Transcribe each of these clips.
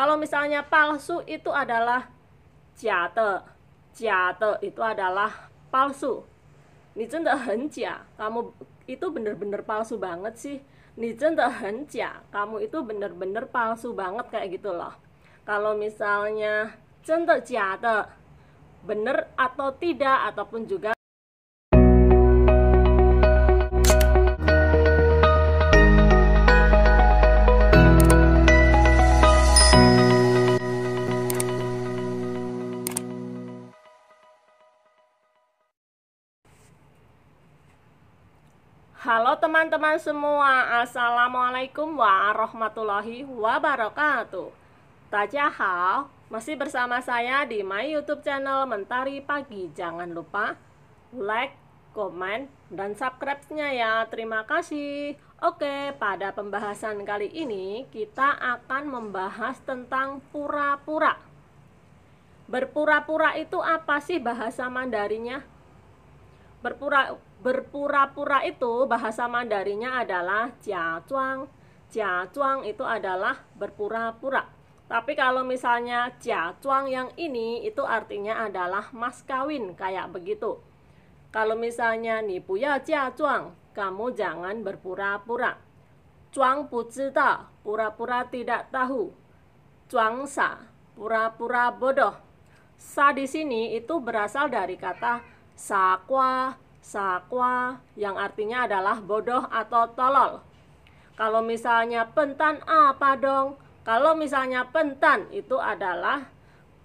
Kalau misalnya palsu itu adalah jate. Jate itu adalah palsu. Ni zhenda hen Kamu itu bener-bener palsu banget sih. Ni zhenda hen Kamu itu bener-bener palsu banget kayak gitu loh. Kalau misalnya zhenda jia de bener atau tidak ataupun juga Halo teman-teman semua, Assalamualaikum warahmatullahi wabarakatuh Tajahal, masih bersama saya di my youtube channel Mentari Pagi Jangan lupa like, comment, dan subscribe-nya ya Terima kasih Oke, pada pembahasan kali ini kita akan membahas tentang pura-pura Berpura-pura itu apa sih bahasa Mandarinya? Berpura berpura-pura itu bahasa Mandarinya adalah jia zhuang. Jia zhuang itu adalah berpura-pura. Tapi kalau misalnya jia zhuang yang ini itu artinya adalah mas kawin kayak begitu. Kalau misalnya ni bu ya, jia zhuang, kamu jangan berpura-pura. Zhuang bu pura-pura tidak tahu. Zhuang sa, pura-pura bodoh. Sa di sini itu berasal dari kata sakwa, sakwa yang artinya adalah bodoh atau tolol. Kalau misalnya pentan apa dong? Kalau misalnya pentan itu adalah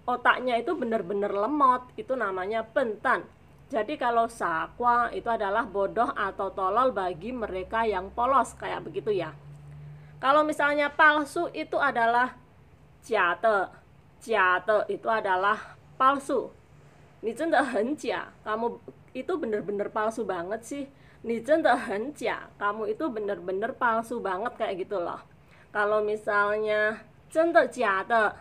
otaknya itu benar-benar lemot, itu namanya pentan. Jadi kalau sakwa itu adalah bodoh atau tolol bagi mereka yang polos kayak begitu ya. Kalau misalnya palsu itu adalah jate. Jate itu adalah palsu kamu itu bener-bener palsu banget sih kamu itu bener-bener palsu banget kayak gitu loh kalau misalnya cendek jade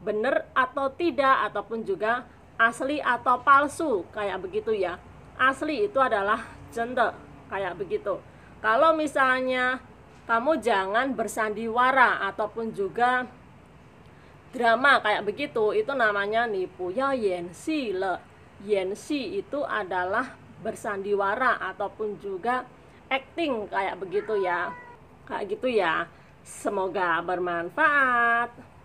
bener atau tidak ataupun juga asli atau palsu kayak begitu ya asli itu adalah cendek kayak begitu kalau misalnya kamu jangan bersandiwara ataupun juga drama kayak begitu itu namanya nipu ya yensi le yensi itu adalah bersandiwara ataupun juga acting kayak begitu ya kayak gitu ya semoga bermanfaat